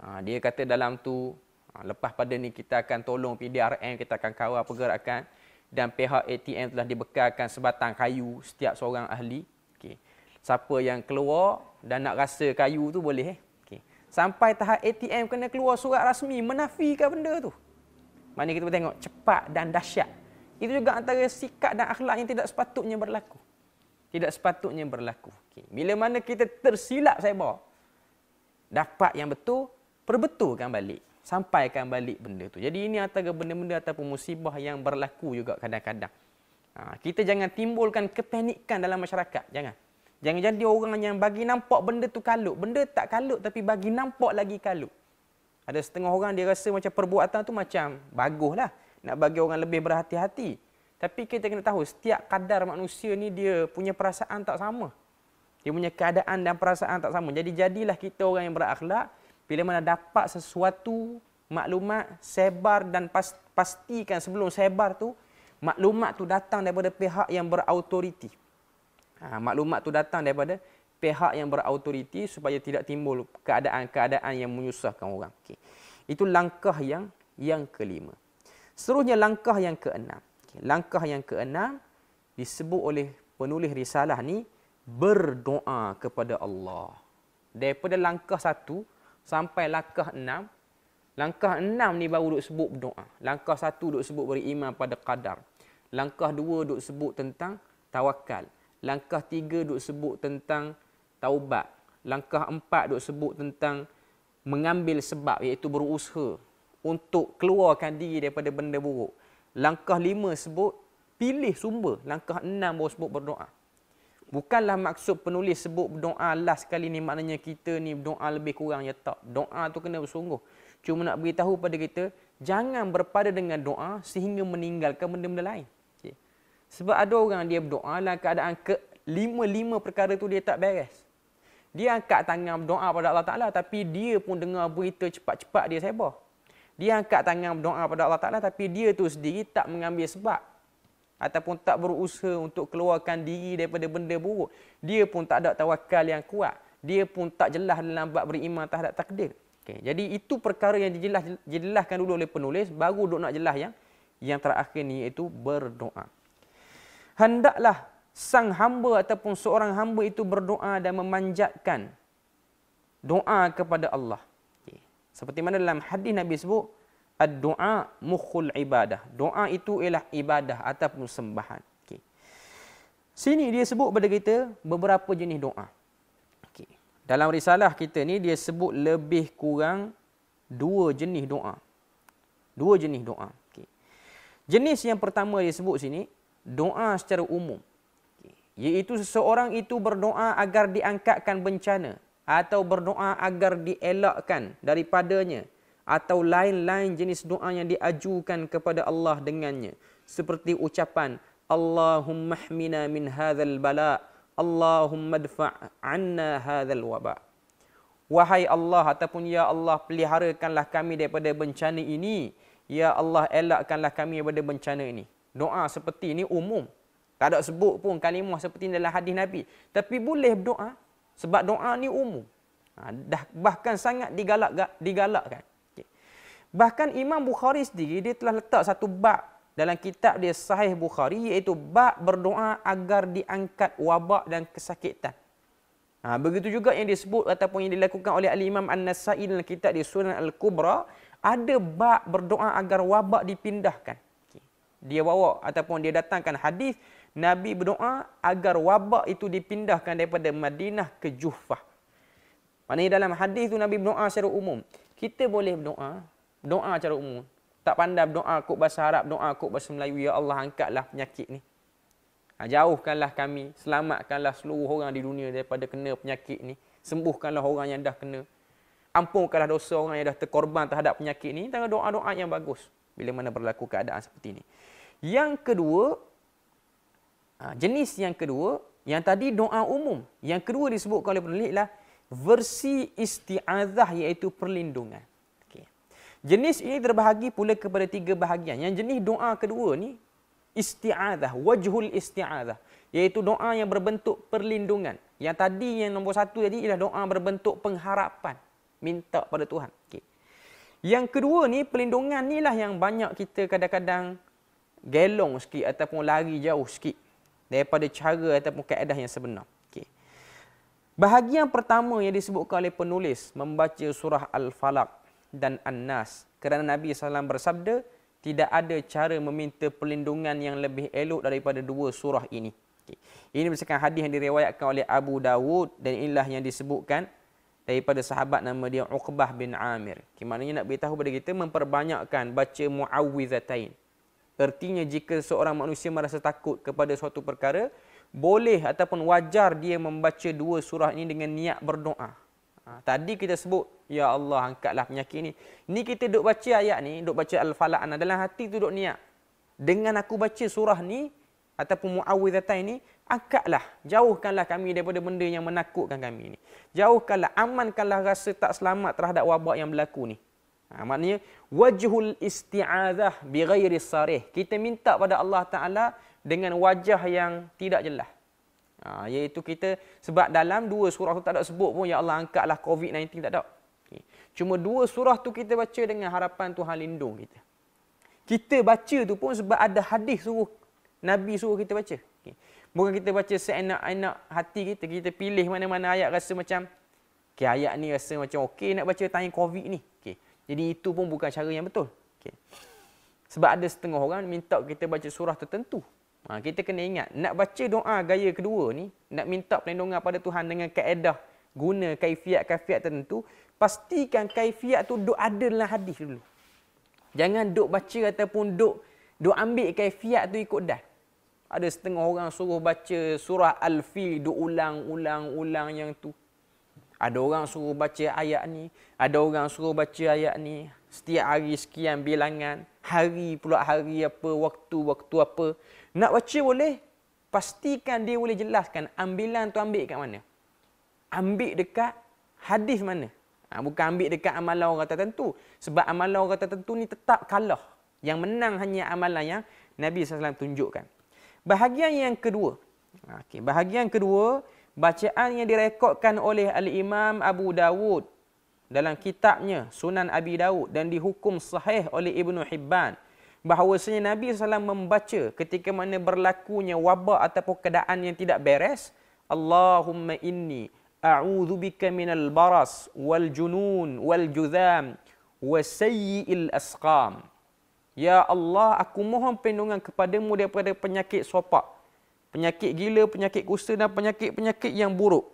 Ha, dia kata dalam tu, ha, lepas pada ni kita akan tolong PDRM, kita akan kawal pergerakan dan pihak ATM telah dibekalkan sebatang kayu setiap seorang ahli. Okay. Siapa yang keluar dan nak rasa kayu tu boleh. Eh? Okay. Sampai tahap ATM kena keluar surat rasmi menafikan benda tu. Mana kita tengok cepat dan dahsyat. Itu juga antara sikap dan akhlak yang tidak sepatutnya berlaku. Tidak sepatutnya berlaku. Okay. Bila mana kita tersilap saya bawa dapat yang betul, perbetulkan balik. Sampaikan balik benda tu. Jadi ini antara benda-benda ataupun musibah yang berlaku juga kadang-kadang. Ha, kita jangan timbulkan kepanikan dalam masyarakat. Jangan. Jangan jadi orang yang bagi nampak benda tu kalut. Benda tak kalut tapi bagi nampak lagi kalut. Ada setengah orang dia rasa macam perbuatan tu macam lah Nak bagi orang lebih berhati-hati. Tapi kita kena tahu setiap kadar manusia ni dia punya perasaan tak sama dia punya keadaan dan perasaan tak sama. Jadi jadilah kita orang yang berakhlak bila mana dapat sesuatu maklumat sebar dan pastikan sebelum sebar tu maklumat tu datang daripada pihak yang berautoriti. Ha, maklumat tu datang daripada pihak yang berautoriti supaya tidak timbul keadaan-keadaan yang menyusahkan orang. Okay. Itu langkah yang yang kelima. Seterusnya langkah yang keenam. Okay. Langkah yang keenam disebut oleh penulis risalah ni berdoa kepada Allah. Daripada langkah satu sampai langkah enam. Langkah enam ni baru duk sebut berdoa. Langkah satu duk sebut beriman pada qadar. Langkah dua duk sebut tentang tawakal. Langkah tiga duk sebut tentang taubat. Langkah empat duk sebut tentang mengambil sebab iaitu berusaha untuk keluarkan diri daripada benda buruk. Langkah lima sebut pilih sumber. Langkah enam baru sebut berdoa. Bukanlah maksud penulis sebut doa last kali ni maknanya kita ni doa lebih kurang ya tak. Doa tu kena bersungguh. Cuma nak beritahu pada kita, jangan berpada dengan doa sehingga meninggalkan benda-benda lain. Sebab ada orang dia berdoa dalam keadaan ke lima-lima perkara tu dia tak beres. Dia angkat tangan berdoa pada Allah Ta'ala tapi dia pun dengar berita cepat-cepat dia sebar. Dia angkat tangan berdoa pada Allah Ta'ala tapi dia tu sendiri tak mengambil sebab ataupun tak berusaha untuk keluarkan diri daripada benda buruk, dia pun tak ada tawakal yang kuat. Dia pun tak jelas dalam bab beriman terhadap takdir. Okay. Jadi itu perkara yang dijelas, dijelaskan dulu oleh penulis, baru dok nak jelas yang yang terakhir ni iaitu berdoa. Hendaklah sang hamba ataupun seorang hamba itu berdoa dan memanjatkan doa kepada Allah. Okay. Seperti mana dalam hadis Nabi sebut, ad doa mukhul ibadah. Doa itu ialah ibadah ataupun sembahan. Okay. Sini dia sebut pada kita beberapa jenis doa. Okay. Dalam risalah kita ni dia sebut lebih kurang dua jenis doa. Dua jenis doa. Okay. Jenis yang pertama dia sebut sini, doa secara umum. Okay. Iaitu seseorang itu berdoa agar diangkatkan bencana atau berdoa agar dielakkan daripadanya atau lain-lain jenis doa yang diajukan kepada Allah dengannya seperti ucapan Allahumma ihmina min hadzal bala Allahumma dfa' anna hadzal waba Wahai Allah ataupun ya Allah peliharakanlah kami daripada bencana ini ya Allah elakkanlah kami daripada bencana ini doa seperti ini umum tak ada sebut pun kalimah seperti dalam hadis Nabi tapi boleh berdoa sebab doa ni umum ha, dah bahkan sangat digalak digalakkan Bahkan Imam Bukhari sendiri dia telah letak satu bab dalam kitab dia Sahih Bukhari iaitu bab berdoa agar diangkat wabak dan kesakitan. Ha, begitu juga yang disebut ataupun yang dilakukan oleh Al Imam An-Nasa'i dalam kitab dia Sunan Al-Kubra ada bab berdoa agar wabak dipindahkan. Dia bawa ataupun dia datangkan hadis Nabi berdoa agar wabak itu dipindahkan daripada Madinah ke Juffah. Maknanya dalam hadis itu Nabi berdoa secara umum. Kita boleh berdoa doa cara umum. Tak pandai doa kot bahasa Arab, doa kot bahasa Melayu. Ya Allah, angkatlah penyakit ni. Ha, jauhkanlah kami, selamatkanlah seluruh orang di dunia daripada kena penyakit ni. Sembuhkanlah orang yang dah kena. Ampunkanlah dosa orang yang dah terkorban terhadap penyakit ni. Tengah doa-doa yang bagus. Bila mana berlaku keadaan seperti ini. Yang kedua, ha, jenis yang kedua, yang tadi doa umum. Yang kedua disebutkan oleh penulis ialah versi isti'adzah iaitu perlindungan. Jenis ini terbahagi pula kepada tiga bahagian. Yang jenis doa kedua ni isti'adah, wajhul isti'adah. Iaitu doa yang berbentuk perlindungan. Yang tadi yang nombor satu tadi ialah doa berbentuk pengharapan. Minta pada Tuhan. Okay. Yang kedua ni perlindungan ni lah yang banyak kita kadang-kadang gelong sikit ataupun lari jauh sikit daripada cara ataupun kaedah yang sebenar. Okay. Bahagian pertama yang disebutkan oleh penulis membaca surah Al-Falaq dan annas kerana nabi SAW bersabda tidak ada cara meminta perlindungan yang lebih elok daripada dua surah ini okay. ini berdasarkan hadis yang diriwayatkan oleh Abu Dawud dan inilah yang disebutkan daripada sahabat nama dia Uqbah bin Amir. Okay, maknanya nak beritahu kepada kita memperbanyakkan baca Muawizatain. Ertinya jika seorang manusia merasa takut kepada suatu perkara, boleh ataupun wajar dia membaca dua surah ini dengan niat berdoa. Ha, tadi kita sebut, Ya Allah angkatlah penyakit ini. Ni kita duk baca ayat ni, duk baca Al-Falaq Dalam hati tu duk niat. Dengan aku baca surah ni, ataupun mu'awizatai ni, angkatlah, jauhkanlah kami daripada benda yang menakutkan kami ni. Jauhkanlah, amankanlah rasa tak selamat terhadap wabak yang berlaku ni. Ha, maknanya, wajhul isti'adah bi ghairi sarih. Kita minta pada Allah Ta'ala dengan wajah yang tidak jelas. Ha, iaitu kita sebab dalam dua surah tu tak ada sebut pun ya Allah angkatlah COVID-19 tak ada. Okay. Cuma dua surah tu kita baca dengan harapan Tuhan lindung kita. Kita baca tu pun sebab ada hadis suruh Nabi suruh kita baca. Okay. Bukan kita baca seenak-enak hati kita. Kita pilih mana-mana ayat rasa macam okay, ayat ni rasa macam okey nak baca tanya COVID ni. Okay. Jadi itu pun bukan cara yang betul. Okay. Sebab ada setengah orang minta kita baca surah tertentu. Ha, kita kena ingat, nak baca doa gaya kedua ni, nak minta perlindungan pada Tuhan dengan kaedah guna kaifiat-kaifiat tertentu, pastikan kaifiat tu duk ada dalam hadis dulu. Jangan duk baca ataupun duk, duk ambil kaifiat tu ikut dah. Ada setengah orang suruh baca surah Al-Fil, duk ulang-ulang-ulang yang tu. Ada orang suruh baca ayat ni, ada orang suruh baca ayat ni. Setiap hari sekian bilangan, hari pula hari apa, waktu-waktu apa. Nak baca boleh, pastikan dia boleh jelaskan ambilan tu ambil kat mana. Ambil dekat hadis mana. Ha, bukan ambil dekat amalan orang tertentu. Sebab amalan orang tertentu ni tetap kalah. Yang menang hanya amalan yang Nabi SAW tunjukkan. Bahagian yang kedua. Ha, okay, bahagian kedua, bacaan yang direkodkan oleh Al-Imam Abu Dawud dalam kitabnya Sunan Abi Dawud dan dihukum sahih oleh Ibn Hibban bahawasanya Nabi SAW membaca ketika mana berlakunya wabak ataupun keadaan yang tidak beres. Allahumma inni a'udzubika minal baras wal junun wal judham wa sayyi'il asqam. Ya Allah, aku mohon perlindungan kepadamu daripada penyakit sopak. Penyakit gila, penyakit kusta dan penyakit-penyakit yang buruk.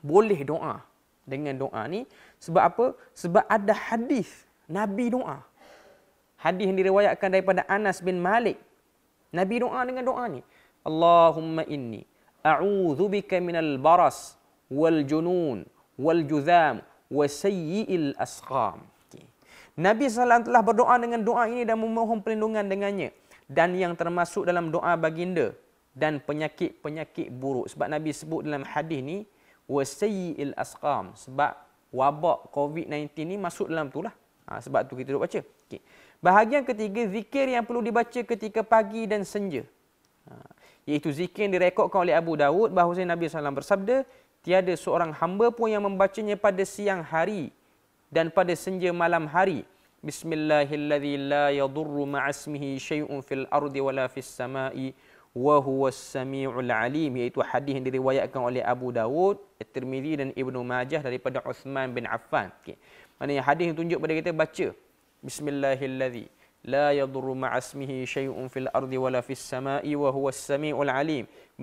Boleh doa dengan doa ni. Sebab apa? Sebab ada hadis Nabi doa hadis yang diriwayatkan daripada Anas bin Malik. Nabi doa dengan doa ni. Allahumma inni a'udzu bika minal baras wal junun wal judham wa sayyi'il asqam. Nabi Sallallahu SAW telah berdoa dengan doa ini dan memohon perlindungan dengannya. Dan yang termasuk dalam doa baginda dan penyakit-penyakit buruk. Sebab Nabi sebut dalam hadis ni, وَسَيِّئِ asqam. Sebab wabak COVID-19 ni masuk dalam tu lah. Ha, sebab tu kita duduk baca. Okay. Bahagian ketiga, zikir yang perlu dibaca ketika pagi dan senja. Ha. Iaitu zikir yang direkodkan oleh Abu Dawud bahawa Nabi SAW bersabda, tiada seorang hamba pun yang membacanya pada siang hari dan pada senja malam hari. Bismillahilladzi la yadurru ma'asmihi syai'un fil ardi wala fis samai wa huwa samiul alim iaitu hadis yang diriwayatkan oleh Abu Dawud, At-Tirmizi dan Ibnu Majah daripada Uthman bin Affan. Okay. Maknanya hadis yang tunjuk pada kita baca بسم الله الذي لا يضر مع اسمه شيء في الأرض ولا في السماء وهو السميع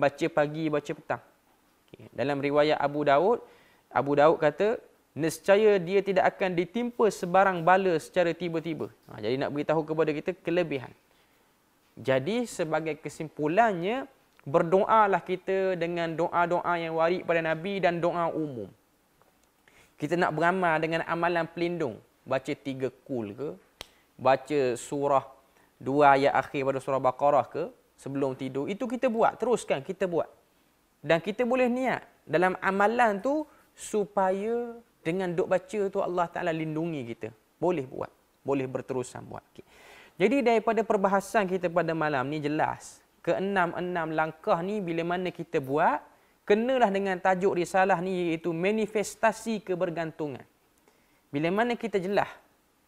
baca pagi baca petang okay. dalam riwayat Abu Daud Abu Daud kata nescaya dia tidak akan ditimpa sebarang bala secara tiba-tiba ha, jadi nak beritahu kepada kita kelebihan jadi sebagai kesimpulannya berdoalah kita dengan doa-doa yang warik pada Nabi dan doa umum kita nak beramal dengan amalan pelindung baca tiga kul ke, baca surah dua ayat akhir pada surah Baqarah ke, sebelum tidur, itu kita buat, teruskan kita buat. Dan kita boleh niat dalam amalan tu supaya dengan duk baca tu Allah Ta'ala lindungi kita. Boleh buat. Boleh berterusan buat. Okay. Jadi daripada perbahasan kita pada malam ni jelas. Keenam-enam langkah ni bila mana kita buat, kenalah dengan tajuk risalah ni iaitu manifestasi kebergantungan. Bila mana kita jelah,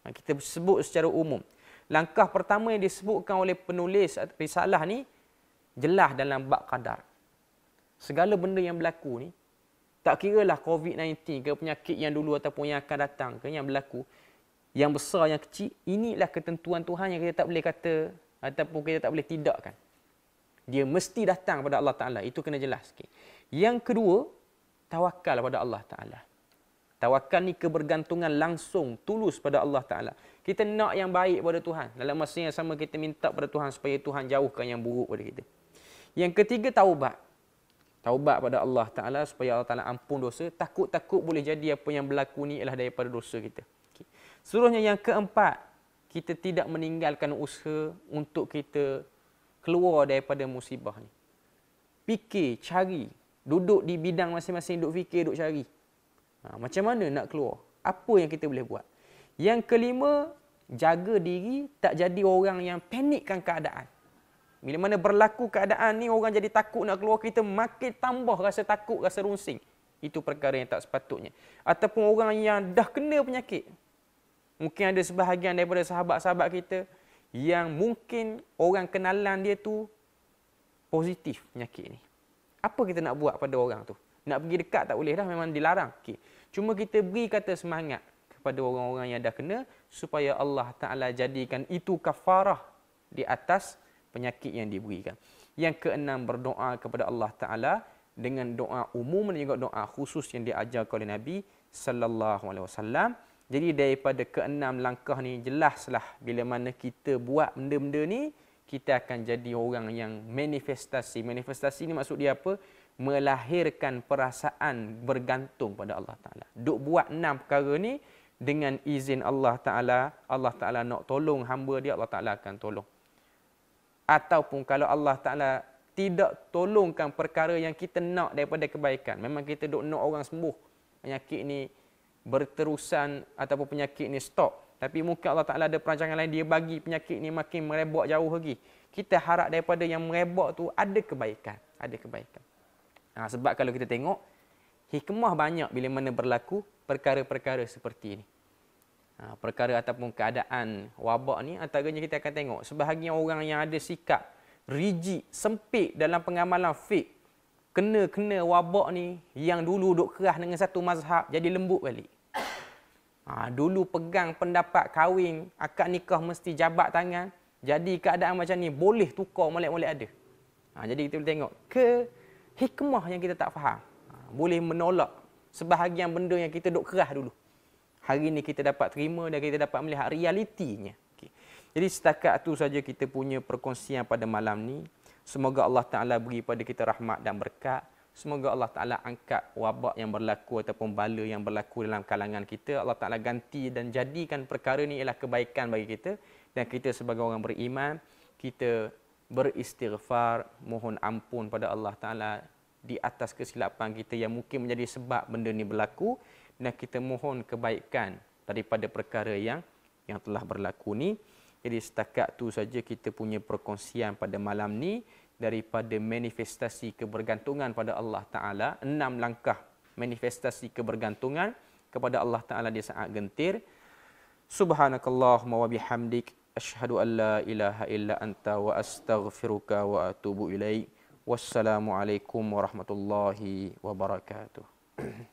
ha, kita sebut secara umum. Langkah pertama yang disebutkan oleh penulis risalah ni, jelah dalam bak kadar. Segala benda yang berlaku ni, tak kira lah COVID-19 ke penyakit yang dulu ataupun yang akan datang ke yang berlaku, yang besar, yang kecil, inilah ketentuan Tuhan yang kita tak boleh kata ataupun kita tak boleh tidakkan. Dia mesti datang kepada Allah Ta'ala. Itu kena jelas sikit. Yang kedua, tawakal kepada Allah Ta'ala. Tawakal ni kebergantungan langsung, tulus pada Allah Ta'ala. Kita nak yang baik pada Tuhan. Dalam masa yang sama kita minta pada Tuhan supaya Tuhan jauhkan yang buruk pada kita. Yang ketiga, taubat. Taubat pada Allah Ta'ala supaya Allah Ta'ala ampun dosa. Takut-takut boleh jadi apa yang berlaku ni ialah daripada dosa kita. Okay. Seluruhnya yang keempat, kita tidak meninggalkan usaha untuk kita keluar daripada musibah ni. Fikir, cari, duduk di bidang masing-masing, duduk fikir, duduk cari. Ha, macam mana nak keluar? Apa yang kita boleh buat? Yang kelima, jaga diri tak jadi orang yang panikkan keadaan. Bila mana berlaku keadaan ni, orang jadi takut nak keluar, kita makin tambah rasa takut, rasa rungsing. Itu perkara yang tak sepatutnya. Ataupun orang yang dah kena penyakit. Mungkin ada sebahagian daripada sahabat-sahabat kita yang mungkin orang kenalan dia tu positif penyakit ni. Apa kita nak buat pada orang tu? Nak pergi dekat tak boleh dah, memang dilarang. Okey. Cuma kita beri kata semangat kepada orang-orang yang dah kena supaya Allah Taala jadikan itu kafarah di atas penyakit yang diberikan. Yang keenam berdoa kepada Allah Taala dengan doa umum dan juga doa khusus yang diajar oleh Nabi sallallahu alaihi wasallam. Jadi daripada keenam langkah ni jelaslah bila mana kita buat benda-benda ni kita akan jadi orang yang manifestasi. Manifestasi ni maksud dia apa? melahirkan perasaan bergantung pada Allah Taala. Duk buat enam perkara ni dengan izin Allah Taala, Allah Taala nak tolong hamba dia Allah Taala akan tolong. Ataupun kalau Allah Taala tidak tolongkan perkara yang kita nak daripada kebaikan, memang kita duk nak orang sembuh penyakit ni berterusan ataupun penyakit ni stop. Tapi mungkin Allah Taala ada perancangan lain dia bagi penyakit ni makin merebak jauh lagi. Kita harap daripada yang merebak tu ada kebaikan, ada kebaikan. Ha, sebab kalau kita tengok, hikmah banyak bila mana berlaku perkara-perkara seperti ini. Ha, perkara ataupun keadaan wabak ni antaranya kita akan tengok. Sebahagian orang yang ada sikap rigid, sempit dalam pengamalan fiqh, kena-kena wabak ni yang dulu duk kerah dengan satu mazhab jadi lembut balik. Ha, dulu pegang pendapat kahwin, akad nikah mesti jabat tangan. Jadi keadaan macam ni boleh tukar molek-molek ada. Ha, jadi kita boleh tengok ke hikmah yang kita tak faham. Ha, boleh menolak sebahagian benda yang kita duk kerah dulu. Hari ini kita dapat terima dan kita dapat melihat realitinya. Jadi setakat itu saja kita punya perkongsian pada malam ni. Semoga Allah Ta'ala beri pada kita rahmat dan berkat. Semoga Allah Ta'ala angkat wabak yang berlaku ataupun bala yang berlaku dalam kalangan kita. Allah Ta'ala ganti dan jadikan perkara ini ialah kebaikan bagi kita. Dan kita sebagai orang beriman, kita beristighfar, mohon ampun pada Allah Ta'ala di atas kesilapan kita yang mungkin menjadi sebab benda ni berlaku dan kita mohon kebaikan daripada perkara yang yang telah berlaku ni. Jadi setakat tu saja kita punya perkongsian pada malam ni daripada manifestasi kebergantungan pada Allah Ta'ala. Enam langkah manifestasi kebergantungan kepada Allah Ta'ala di saat gentir. Subhanakallahumma wabihamdik. Ashhadu an la ilaha illa anta wa astaghfiruka wa atubu ilaih. Wassalamualaikum warahmatullahi wabarakatuh.